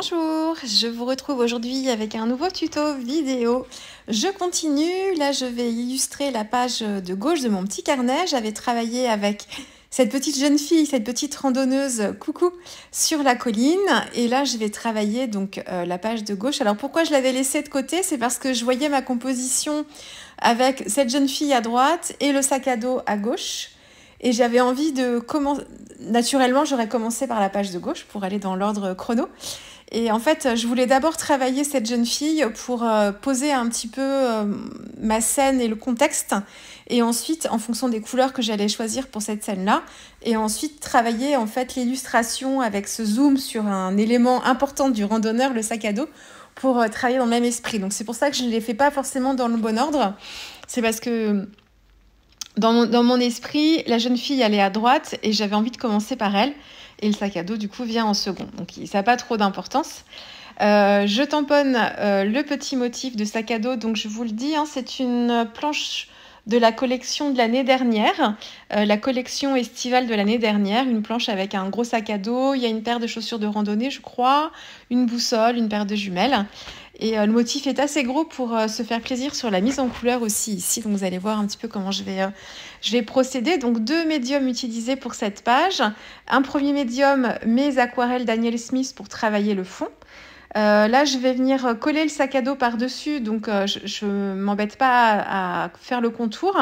Bonjour, je vous retrouve aujourd'hui avec un nouveau tuto vidéo. Je continue, là je vais illustrer la page de gauche de mon petit carnet. J'avais travaillé avec cette petite jeune fille, cette petite randonneuse, coucou, sur la colline. Et là je vais travailler donc euh, la page de gauche. Alors pourquoi je l'avais laissée de côté C'est parce que je voyais ma composition avec cette jeune fille à droite et le sac à dos à gauche. Et j'avais envie de commencer... Naturellement, j'aurais commencé par la page de gauche pour aller dans l'ordre chrono. Et en fait, je voulais d'abord travailler cette jeune fille pour euh, poser un petit peu euh, ma scène et le contexte. Et ensuite, en fonction des couleurs que j'allais choisir pour cette scène-là, et ensuite travailler en fait l'illustration avec ce zoom sur un élément important du randonneur, le sac à dos, pour euh, travailler dans le même esprit. Donc c'est pour ça que je ne les fais pas forcément dans le bon ordre. C'est parce que dans mon, dans mon esprit, la jeune fille allait à droite et j'avais envie de commencer par elle. Et le sac à dos, du coup, vient en second. Donc ça n'a pas trop d'importance. Euh, je tamponne euh, le petit motif de sac à dos. Donc je vous le dis, hein, c'est une planche de la collection de l'année dernière, euh, la collection estivale de l'année dernière, une planche avec un gros sac à dos, il y a une paire de chaussures de randonnée, je crois, une boussole, une paire de jumelles. Et euh, le motif est assez gros pour euh, se faire plaisir sur la mise en couleur aussi ici. Donc vous allez voir un petit peu comment je vais, euh, je vais procéder. Donc deux médiums utilisés pour cette page. Un premier médium, mes aquarelles Daniel Smith pour travailler le fond. Euh, là, je vais venir coller le sac à dos par-dessus, donc euh, je ne m'embête pas à, faire le contour.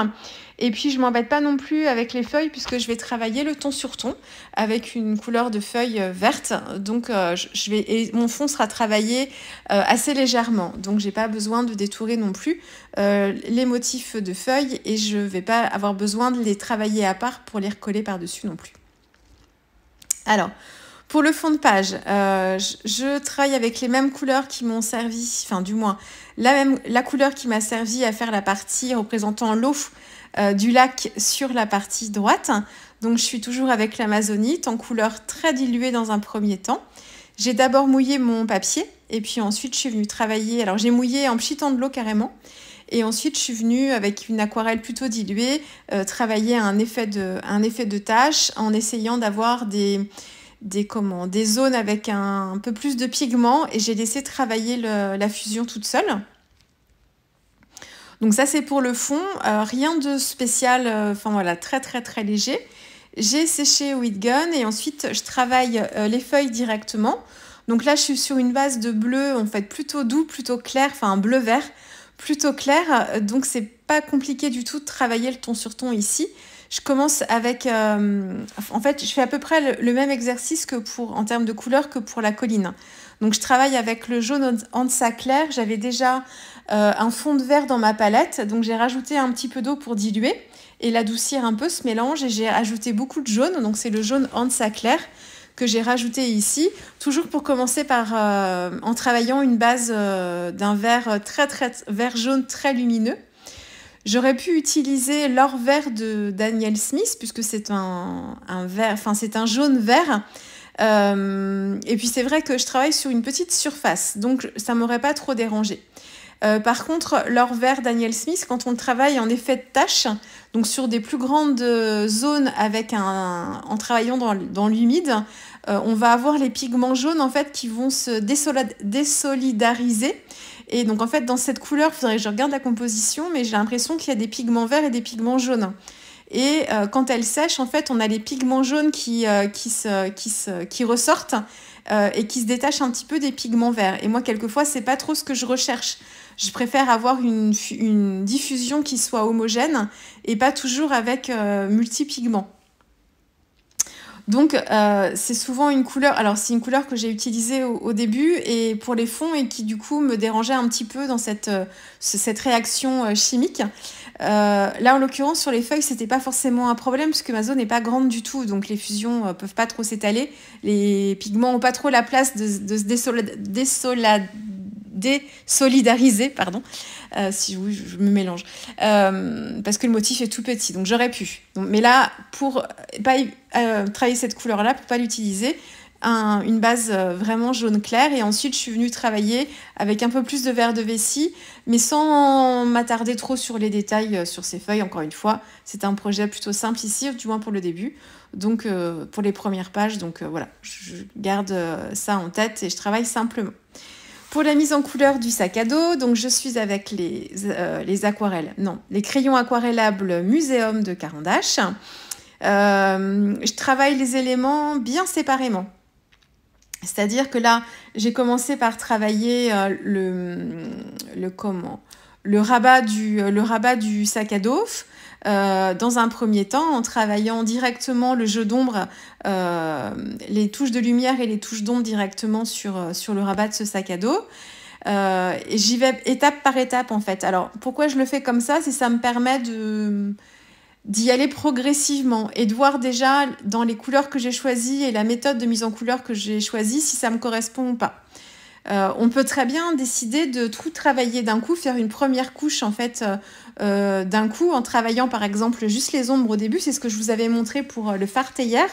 Et puis, je m'embête pas non plus avec les feuilles, puisque je vais travailler le ton sur ton avec une couleur de feuille euh, verte. Donc, mon fond sera travaillé assez légèrement. Donc, je n'ai pas besoin de détourer non plus les motifs de feuilles et je vais pas avoir besoin de les travailler à part pour les recoller par-dessus non plus. Alors, pour le fond de page, euh, je, travaille avec les mêmes couleurs qui m'ont servi, enfin du moins la, même, la couleur qui m'a servi à faire la partie représentant l'eau euh, du lac sur la partie droite. Donc je suis toujours avec l'amazonite en couleur très diluée dans un premier temps. J'ai d'abord mouillé mon papier et puis ensuite je suis venue travailler. Alors j'ai mouillé en pchitant de l'eau carrément. Et ensuite, je suis venue avec une aquarelle plutôt diluée, euh, travailler un effet, de, un effet de tâche en essayant d'avoir des, des, des zones avec un, peu plus de pigments et j'ai laissé travailler la fusion toute seule. Donc ça c'est pour le fond, euh, rien de spécial, euh, enfin voilà, très très très léger. J'ai séché au gun et ensuite je travaille euh, les feuilles directement. Donc là je suis sur une base de bleu en fait plutôt doux, plutôt clair, enfin un bleu vert plutôt clair. Donc c'est pas compliqué du tout de travailler le ton sur ton ici. Je commence avec... Euh, en fait, je fais à peu près le, même exercice que pour, en termes de couleur que pour la colline. Donc je travaille avec le jaune Hansa clair. J'avais déjà euh, un fond de vert dans ma palette, donc j'ai rajouté un petit peu d'eau pour diluer et l'adoucir un peu ce mélange. Et j'ai ajouté beaucoup de jaune, donc c'est le jaune Hansa clair que j'ai rajouté ici, toujours pour commencer par euh, en travaillant une base d'un vert très très vert jaune très lumineux J'aurais pu utiliser l'or vert de Daniel Smith, puisque c'est un, un, vert, enfin, c'est un jaune vert. Euh, et puis c'est vrai que je travaille sur une petite surface, donc ça m'aurait pas trop dérangé. Euh, par contre, l'or vert Daniel Smith, quand on travaille en effet de tâche, donc sur des plus grandes zones avec un, en travaillant dans, l'humide, euh, on va avoir les pigments jaunes en fait qui vont se désolidariser et donc en fait, dans cette couleur, il faudrait que je regarde la composition, mais j'ai l'impression qu'il y a des pigments verts et des pigments jaunes. Et euh, quand elle sèche, en fait, on a les pigments jaunes qui, euh, qui, qui, ressortent euh, et qui se détachent un petit peu des pigments verts. Et moi, quelquefois, c'est pas trop ce que je recherche. Je préfère avoir une, une diffusion qui soit homogène et pas toujours avec multi-pigments. Donc euh, c'est souvent une couleur, alors c'est une couleur que j'ai utilisée au, début et pour les fonds et qui du coup me dérangeait un petit peu dans cette, euh, cette réaction euh, chimique. là en l'occurrence sur les feuilles c'était pas forcément un problème puisque ma zone n'est pas grande du tout donc les fusions peuvent pas trop s'étaler, les pigments n'ont pas trop la place de, de se désolidariser pardon. Euh, si je, me mélange. Euh, parce que le motif est tout petit, donc j'aurais pu. mais là, pour euh, pas travailler cette couleur-là, pour pas l'utiliser, une base vraiment jaune clair. Et ensuite, je suis venue travailler avec un peu plus de verre de vessie, mais sans m'attarder trop sur les détails sur ces feuilles. Encore une fois, c'est un projet plutôt simple ici, du moins pour le début. Donc, pour les premières pages, donc voilà, je garde ça en tête et je travaille simplement. Pour la mise en couleur du sac à dos, donc je suis avec les, euh, les aquarelles, non, les crayons aquarellables Muséum de Carandache. Euh, je travaille les éléments bien séparément. C'est-à-dire que là, j'ai commencé par travailler euh, le comment le rabat du, le rabat du sac à dos. Euh, dans un premier temps, en travaillant directement le jeu d'ombre, euh, les touches de lumière et les touches d'ombre directement sur, euh, sur le rabat de ce sac à dos. J'y vais étape par étape en fait. Alors pourquoi je le fais comme ça C'est ça me permet de d'y aller progressivement et de voir déjà dans les couleurs que j'ai choisies et la méthode de mise en couleur que j'ai choisie si ça me correspond ou pas. Euh, on peut très bien décider de tout travailler d'un coup, faire une première couche en fait euh, euh, d'un coup en travaillant par exemple juste les ombres au début. C'est ce que je vous avais montré pour le farté hier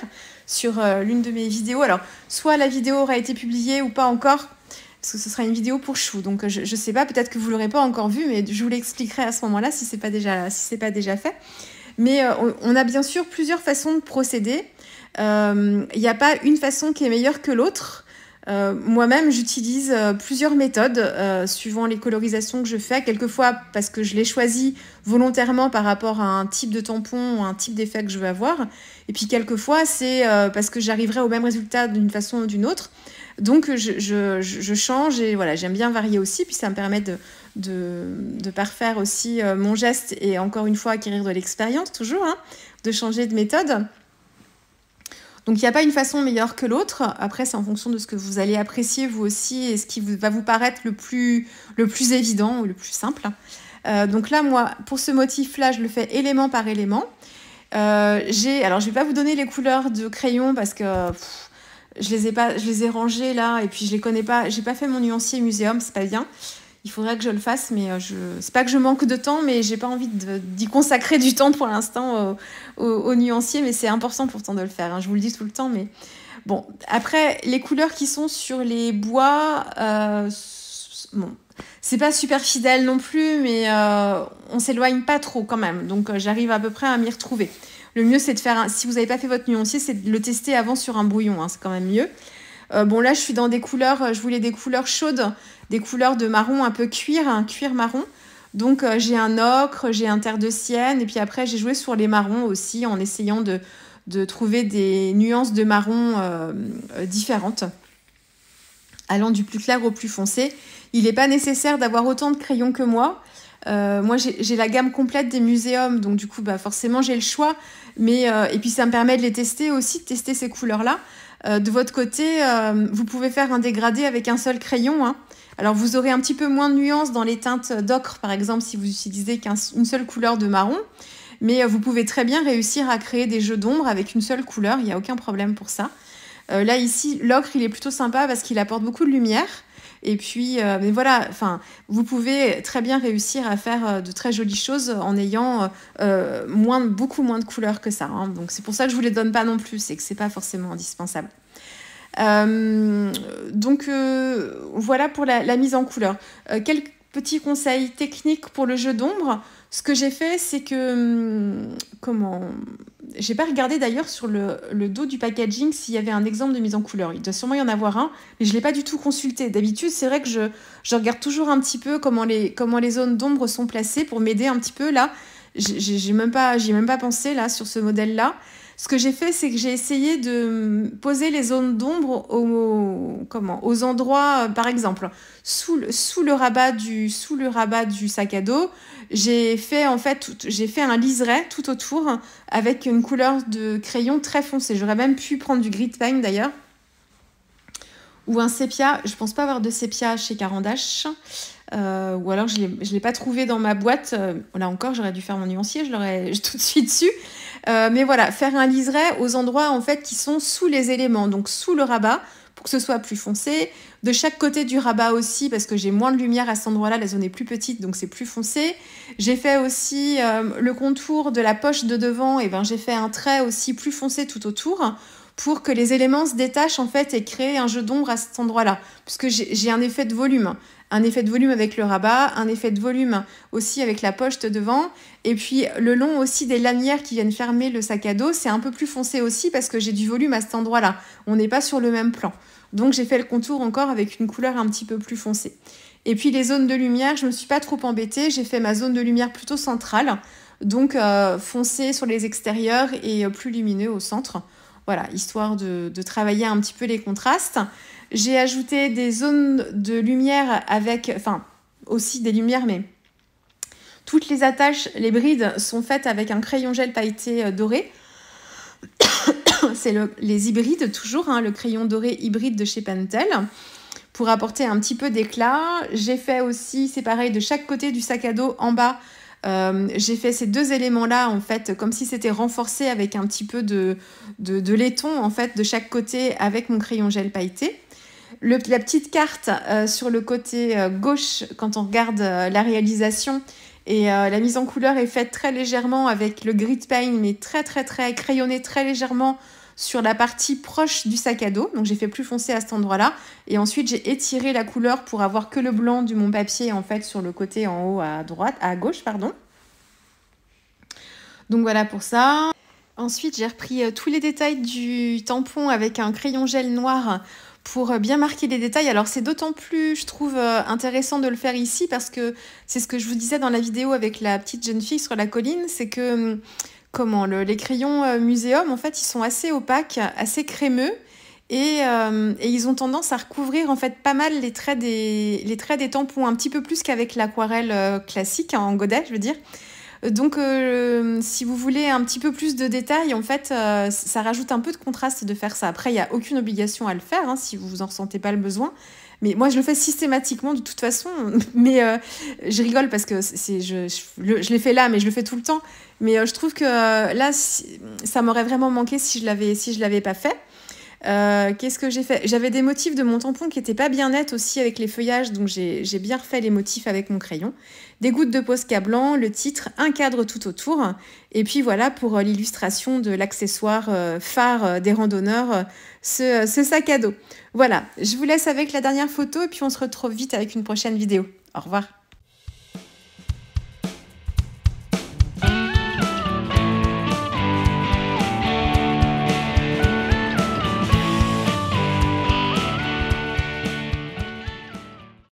sur l'une de mes vidéos. Alors soit la vidéo aura été publiée ou pas encore, parce que ce sera une vidéo pour chou. Donc je, ne sais pas, peut-être que vous ne l'aurez pas encore vue, mais je vous l'expliquerai à ce moment-là si c'est pas si c'est pas déjà fait. Mais on a bien sûr plusieurs façons de procéder. Il n'y a pas une façon qui est meilleure que l'autre. Euh, moi-même, j'utilise euh, plusieurs méthodes euh, suivant les colorisations que je fais. Quelquefois parce que je les choisis volontairement par rapport à un type de tampon ou un type d'effet que je veux avoir. Et puis quelquefois, c'est parce que j'arriverai au même résultat d'une façon ou d'une autre. Donc je, change et voilà, j'aime bien varier aussi. Puis ça me permet de, parfaire aussi mon geste et encore une fois acquérir de l'expérience toujours, hein, de changer de méthode. Donc il n'y a pas une façon meilleure que l'autre. Après, c'est en fonction de ce que vous allez apprécier vous aussi et ce qui va vous paraître le plus, le plus évident ou le plus simple. Euh, donc là, moi, pour ce motif-là, je le fais élément par élément. Euh, j'ai, alors je ne vais pas vous donner les couleurs de crayon parce que je les ai pas, je les ai rangés là et puis je les connais pas. n'ai pas fait mon nuancier muséum, c'est pas bien il faudrait que je le fasse, mais euh, je... c'est pas que je manque de temps, mais j'ai pas envie d'y consacrer du temps pour l'instant au, nuancier, mais c'est important pourtant de le faire, hein. je vous le dis tout le temps, mais bon. Après, les couleurs qui sont sur les bois, euh, bon, c'est pas super fidèle non plus, mais euh, on s'éloigne pas trop quand même, donc j'arrive à peu près à m'y retrouver. Le mieux, c'est de faire, si vous n'avez pas fait votre nuancier, c'est de le tester avant sur un brouillon, hein. c'est quand même mieux. Euh, bon, là, je suis dans des couleurs, euh, je voulais des couleurs chaudes, des couleurs de marron un peu cuir, un hein, cuir marron. Donc, euh, j'ai un ocre, j'ai un terre de sienne, et puis après, j'ai joué sur les marrons aussi en essayant de, trouver des nuances de marron différentes, allant du plus clair au plus foncé. Il n'est pas nécessaire d'avoir autant de crayons que moi. moi, j'ai la gamme complète des muséums, donc du coup, bah, forcément, j'ai le choix. Mais, et puis, ça me permet de les tester aussi, de tester ces couleurs-là. Euh, de votre côté, euh, vous pouvez faire un dégradé avec un seul crayon. Hein. Alors vous aurez un petit peu moins de nuances dans les teintes d'ocre, par exemple, si vous utilisez qu'une seule couleur de marron. Mais euh, vous pouvez très bien réussir à créer des jeux d'ombre avec une seule couleur, il n'y a aucun problème pour ça. là ici, l'ocre, il est plutôt sympa parce qu'il apporte beaucoup de lumière. Et puis, euh, mais voilà, enfin, vous pouvez très bien réussir à faire euh, de très jolies choses en ayant euh, beaucoup moins de couleurs que ça. Hein. Donc c'est pour ça que je ne vous les donne pas non plus, c'est que ce n'est pas forcément indispensable. donc voilà pour la, mise en couleur. Petit conseil technique pour le jeu d'ombre. Ce que j'ai fait, c'est que. Hum, comment J'ai pas regardé d'ailleurs sur le, dos du packaging s'il y avait un exemple de mise en couleur. Il doit sûrement y en avoir un, mais je l'ai pas du tout consulté. D'habitude, c'est vrai que je, regarde toujours un petit peu comment les, comment les zones d'ombre sont placées pour m'aider un petit peu. Là, j'ai même pas, j'y même pas pensé là sur ce modèle-là ce que j'ai fait, c'est que j'ai essayé de poser les zones d'ombre aux, comment, aux endroits, euh, par exemple, sous le, sous le, rabat, du, sous le rabat du sac à dos, j'ai fait en fait, fait un liseré tout autour avec une couleur de crayon très foncée. J'aurais même pu prendre du grid pine d'ailleurs. Ou un sépia, je ne pense pas avoir de sépia chez Carandache. Euh, ou alors je ne l'ai pas trouvé dans ma boîte. Euh, là encore, j'aurais dû faire mon nuancier, je l'aurais tout de suite su. Euh, mais voilà, faire un liseré aux endroits en fait qui sont sous les éléments, donc sous le rabat, pour que ce soit plus foncé. De chaque côté du rabat aussi, parce que j'ai moins de lumière à cet endroit-là, la zone est plus petite, donc c'est plus foncé. J'ai fait aussi euh, le contour de la poche de devant, et ben j'ai fait un trait aussi plus foncé tout autour pour que les éléments se détachent en fait et créent un jeu d'ombre à cet endroit-là. Puisque j'ai un effet de volume. Un effet de volume avec le rabat, un effet de volume aussi avec la poche de devant. Et puis le long aussi des lanières qui viennent fermer le sac à dos, c'est un peu plus foncé aussi parce que j'ai du volume à cet endroit-là. On n'est pas sur le même plan. Donc j'ai fait le contour encore avec une couleur un petit peu plus foncée. Et puis les zones de lumière, je ne me suis pas trop embêtée, j'ai fait ma zone de lumière plutôt centrale, donc euh, foncée sur les extérieurs et plus lumineux au centre. Voilà, histoire de, travailler un petit peu les contrastes. J'ai ajouté des zones de lumière avec, enfin, aussi des lumières, mais toutes les attaches, les brides sont faites avec un crayon gel pailleté euh, doré. C'est les hybrides toujours, hein, le crayon doré hybride de chez Pentel pour apporter un petit peu d'éclat. J'ai fait aussi, c'est pareil, de chaque côté du sac à dos en bas euh, j'ai fait ces deux éléments-là, en fait, comme si c'était renforcé avec un petit peu de, laiton, en fait, de chaque côté avec mon crayon gel pailleté. la petite carte euh, sur le côté euh, gauche, quand on regarde la réalisation, et la mise en couleur est faite très légèrement avec le grid paint, mais très, très, très crayonné très légèrement sur la partie proche du sac à dos. Donc j'ai fait plus foncé à cet endroit-là. Et ensuite j'ai étiré la couleur pour avoir que le blanc de mon papier en fait sur le côté en haut à droite, à gauche, pardon. Donc voilà pour ça. Ensuite j'ai repris euh, tous les détails du tampon avec un crayon gel noir pour euh, bien marquer les détails. Alors c'est d'autant plus, je trouve, euh, intéressant de le faire ici parce que c'est ce que je vous disais dans la vidéo avec la petite jeune fille sur la colline, c'est que hum, comment les crayons euh, muséum, en fait, ils sont assez opaques, assez crémeux. Euh, et, ils ont tendance à recouvrir en fait pas mal les traits des, tampons, un petit peu plus qu'avec l'aquarelle euh, classique hein, en godet, je veux dire. Donc, euh, si vous voulez un petit peu plus de détails, en fait, euh, ça rajoute un peu de contraste de faire ça. Après, il n'y a aucune obligation à le faire hein, si vous vous en ressentez pas le besoin. Mais moi, je le fais systématiquement de toute façon. Mais euh, je rigole parce que je, l'ai fait là, mais je le fais tout le temps. Mais je trouve que là, ça m'aurait vraiment manqué si je l'avais, si je l'avais pas fait. Euh, qu'est-ce que j'ai fait J'avais des motifs de mon tampon qui n'étaient pas bien nets aussi avec les feuillages, donc j'ai bien refait les motifs avec mon crayon. Des gouttes de Posca blanc, le titre, un cadre tout autour. Et puis voilà pour euh, l'illustration de l'accessoire euh, phare des randonneurs, ce sac à dos. Voilà, je vous laisse avec la dernière photo et puis on se retrouve vite avec une prochaine vidéo. Au revoir.